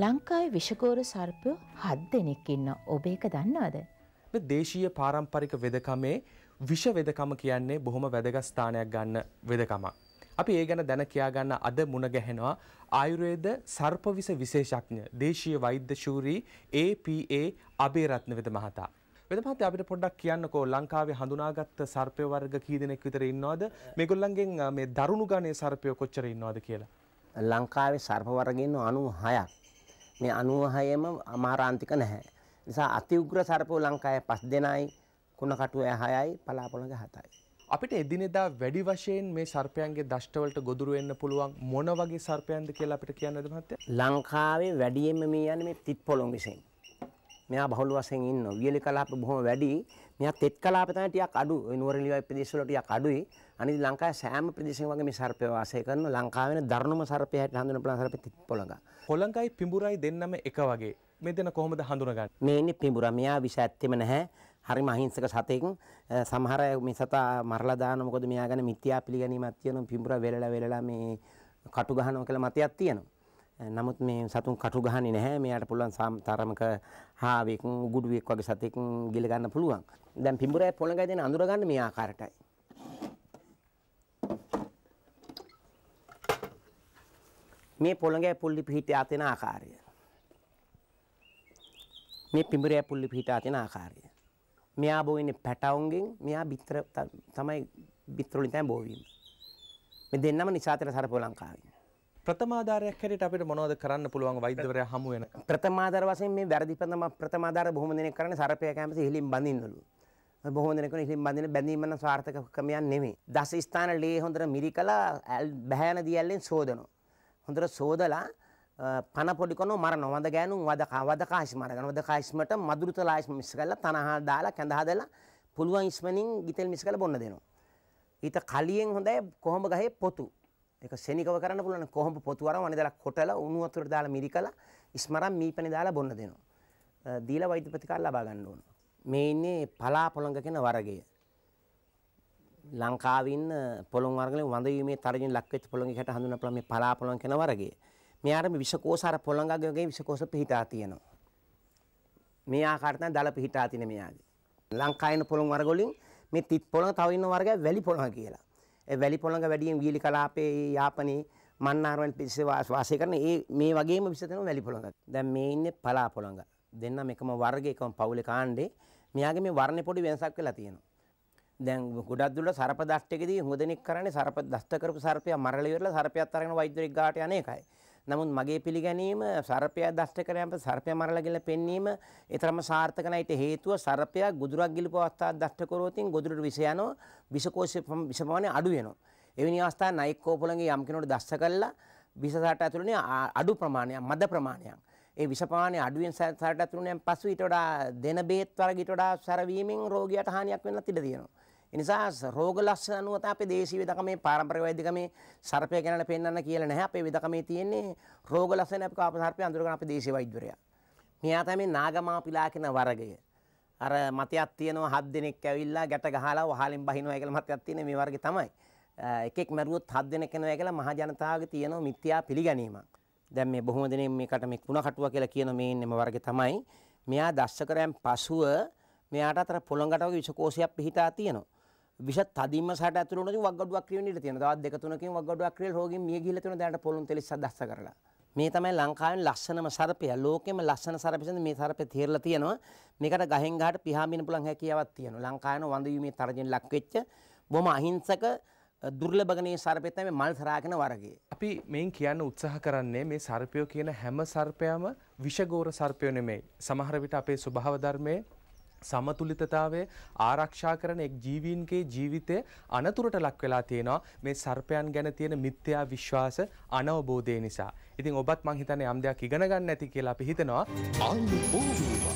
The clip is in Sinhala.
ලංකාවේ විෂගෝර සර්පයෝ හත් දෙනෙක් ඉන්න ඔබ ඒක දන්නවද? දේශීය පාරම්පරික වෙදකමේ විෂ වෙදකම කියන්නේ බොහොම වැදගත් ස්ථානයක් ගන්න වෙදකමක්. අපි ඒ ගැන දැන කියා ගන්න අද මුණ ගැහෙනවා ආයුර්වේද සර්පවිස විශේෂඥ දේශීය වෛද්‍ය ශූරී APA අබේරත්න වෙද මහතා. වෙද මහත්තයා අපිට පොඩ්ඩක් කියන්නකෝ ලංකාවේ හඳුනාගත් සර්පය වර්ග කී දෙනෙක් විතර ඉන්නවද? මේගොල්ලන්ගෙන් මේ දරුණු ගණයේ සර්පය කොච්චර ඉන්නවද කියලා? ලංකාවේ සර්ප වර්ග ඉන්න 96ක්. මේ 96ම අමාරාන්තික නැහැ. නිසා අතිඋග්‍ර සර්පෝ ලංකාවේ 5 දෙනයි, කුණ කටුවේ 6යි, පලාපොළඟ 7යි. අපිට එදිනෙදා වැඩි වශයෙන් මේ සර්පයන්ගේ දෂ්ටවලට ගොදුරු වෙන්න පුළුවන් මොන වගේ සර්පයන්ද කියලා අපිට කියන්නද මහත්තයා? ලංකාවේ වැඩියෙන්ම මේ යන්නේ මේ තිත් පොළොන් විසෙන්. මෙයා බහුල වශයෙන් ඉන්නවා. වියලි කලාප බොහොම වැඩි. මෙයා තෙත් කලාප තමයි ටිකක් අඩු. නුවරඑළිය ප්‍රදේශවල ටිකක් අඩුයි. අනිත් ලංකාවේ සෑම ප්‍රදේශයකම වගේ මේ සර්පය වාසය කරනවා. ලංකාවේ වෙන දරුණුම සර්පය හැටියට හඳුනන පුළුවන් සර්පය තෙත් පොළඟ. පොළඟයි පිඹුරයි දෙන්නම එක වගේ. මේ දෙන කොහොමද හඳුනගන්නේ? මේ ඉන්නේ පිඹුරා. මෙයා විෂ ඇත්තෙම නැහැ. හරිම අහිංසක සතෙක් සමහර මේ සතා මරලා දානවා මොකද මෙයා ගැන මිත්‍යා පිළිගැනීමක් තියෙනවා පිඹුරා වෙලලා වෙලලා මේ කටු ගහනවා කියලා මතයක් තියෙනවා නමුත් මේ සතුන් කටු ගහන්නේ නැහැ. මෙයාට පුළුවන් තරමක හාවෙක්, උගුඩුවෙක් වගේ සතෙක් ගිල ගන්න පුළුවන්. දැන් පිඹුරයි පොළඟයි දෙන අඳුර ගන්න මේ ආකාරයටයි. මේ පොළඟයි පුල්ලි පිහිට ආතෙන ආකාරය. මේ පිඹුරයි පුල්ලි පිහිට ආතෙන ආකාරය. මෙයා බොවෙන්නේ පැටවුන්ගෙන්, මෙයා බිත්‍ර තමයි බිත්‍ර වලින් තමයි බොවෙන්නේ. මේ දෙන්නම නිසාතර සරපෝ ලංකාවේ. ප්‍රථමාධාරයක් හැටියට අපිට මොනවද කරන්න පුළුවන් වෛද්‍යවරයා හමු වෙනකම් ප්‍රථමාධාර වශයෙන් මේ වැරදි ප්‍රථම ප්‍රථමාධාර බොහොම දෙනෙක් කරන්නේ සර්පය කැමති හිලින් බඳින්නලු බොහොම දෙනෙක් හිලින් බඳින බැඳීම නම් සාර්ථක ක්‍රමයක් නෙමෙයි දස ස්ථාන ලේ හොඳට මිරිකලා බහැන දියල්ලෙන් සෝදනවා හොඳට සෝදලා පන පොඩිකොන මරන වද ගෑනු වද වද කාශි මරගෙන වද කාශ්මට මදුරු තලාශ්ම මිස් කරලා තනහා දාලා කැඳ හදලා පුළුවන් ඉස්මනින් ගිතෙල් මිස් කරලා බොන්න දෙනවා ඊට කලියෙන් හොඳයි කොහොඹ ගහේ පොතු ඒක ශනිකව කරන්න පුළුවන් කොහොඹ පොතු අරන් වනදලා කොටලා උණු වතුර දාලා මිරිකලා ඉස්මරම් මීපනේ දාලා බොන්න දෙනවා. දීලා වෛද්‍ය ප්‍රතිකාර ලබා ගන්න ඕන. මේ ඉන්නේ පලා පොළොංග කියන වර්ගය. ලංකාවේ ඉන්න පොළොන් වර්ගවල වඳවීමේ තරජින් ලක්වෙච්ච පොළොංග එකට හඳුනන පුළුවන් මේ පලා පොළොංග කියන වර්ගය. මේ ආරම විෂකෝෂ අර පොළොංගගේ වගේ විෂකෝෂ පිහිටා තියෙනවා. මේ ආකාරයට තමයි දල පිහිටා තියෙන මෙයාගේ. ලංකාවේ ඉන්න පොළොන් වර්ග වලින් මේ තිත් පොළොංග තව ඉන්න වර්ගය වැලි පොළොංග කියලා. වැලි පොළඟ වැඩියෙන් වීලි කලාපයේ යාපනයේ මන්නාරවල පිස්සේ වාසය කරන ඒ මේ වගේම විස දෙනවා වැලි පොළඟ. දැන් මේ ඉන්නේ පලා පොළඟ. දෙන්නම එකම වර්ගයේ එකම පවුලේ කාණ්ඩේ මෙයාගේ මේ වර්ණේ පොඩි වෙනසක් වෙලා තියෙනවා. දැන් ගොඩක් දුරට සර්ප දෂ්ටකදී හොඳ දෙනෙක් කරන්නේ සර්ප දෂ්ට කරපු සර්පයා මරලා ඉවරලා සර්පයාත් අරගෙන වෛද්‍යරෙක් ගාට යන එකයි. නමුත් මගේ පිළිගැනීම සර්පයා දෂ්ට කරයන්ප සර්පය මරලා කියලා පෙන්වීම ඒතරම සාර්ථක නැයිට හේතුව සර්පයා ගොදුරක් ගිලපු අවස්ථාවක් දෂ්ට කරවතින් ගොදුරට විස යනවා විසකෝෂයේ විස ප්‍රමාණය අඩු වෙනවා. එවැනි අවස්ථා නයිකෝපලගේ යම් කෙනෙකුට දෂ්ට කළා විසසාට ඇතුළනේ අඩු ප්‍රමාණයක් මද ප්‍රමාණයක්. ඒ විෂපානය අඩුවෙන් සරට ඇතුළනයන් පසු ඊට වඩා දෙන බේත් වර්ග ඊට වඩා සරවීමෙන් රෝගියට හානියක් වෙන්න ඉඩ තියෙනවා. එනිසා රෝග ලක්ෂණ අනුව තමයි අපේ දේශීය වෙදකමේ පාරම්පරික වෛද්‍යකමේ සර්පය ගැන පෙන්වන්න කියලා නැහැ. අපේ වෙදකමේ තියෙන්නේ රෝග ලක්ෂණ අපි කාප සර්පය අඳුරගෙන අපේ දේශීය වෛද්‍යවරයා. මෙයා තමයි නාගමාපිලා කියන වර්ගය. අර මතයක් තියෙනවා හත් දෙනෙක් ඇවිල්ලා ගැට ගහලා වහලෙන් බහිනවා කියලා මතයක් තියෙන මේ වර්ගේ තමයි. එකෙක් මැරුවොත් හත් දෙනෙක් වෙනවා කියලා මහ ජනතාවගේ තියෙන මිත්‍යා පිළිගැනීමක්. දැන් මේ බොහොම දෙනෙක් මේකට මේ කුණ කටුව කියලා කියන මේ ඉන්නම වර්ගේ තමයි. මෙයා දස්සකරයන් පසුව මෙයාට අතර පොළොංගට වගේ විෂකෝෂයක් පිහිටා තියෙනවා. විෂ තදින්ම සට ඇතුළු වෙනවා වග්ගඩුවක් ක්‍රියවෙන්න ඉඩ තියෙනවා. තවත් දෙක තුනකින් වග්ගඩුවක් ක්‍රියල රෝගීන් මිය ගිහිලා තියෙනවා දැනට පොළුන් තෙලිස්ස දස්ස කරලා. මේ තමයි ලංකාවේ ලස්සනම සර්පය. ලෝකෙම ලස්සන සර්පය මේ සර්පය තේරලා තියෙනවා. මේකට ගහෙන් ගහට පිහාඹින්න පුළුවන් හැකියාවක් තියෙනවා. ලංකාවේ වඳුයීමේ තරජෙන් ලක් වෙච්ච බොහොම අහිංසක දුර්ලභගනේ සර්පය තමයි මල් සරාගෙන වර්ගයේ. අපි මේන් කියන්න උත්සාහ කරන්නේ මේ සර්පය කියන හැම සර්පයම විෂගෝර සර්පය නෙමෙයි. සමහර විට අපේ ස්වභාව ධර්මයේ සමතුලිතතාවය ආරක්ෂා කරන එක් ජීවීන්ගේ ජීවිතය අනතුරට ලක් වෙලා තියෙනවා මේ සර්පයන් ගැන තියෙන මිත්‍යා විශ්වාස අනවබෝධය නිසා. ඉතින් ඔබත් මං හිතන්නේ යම් දෙයක් ඉගෙන ගන්න නැති කියලා අපි හිතනවා.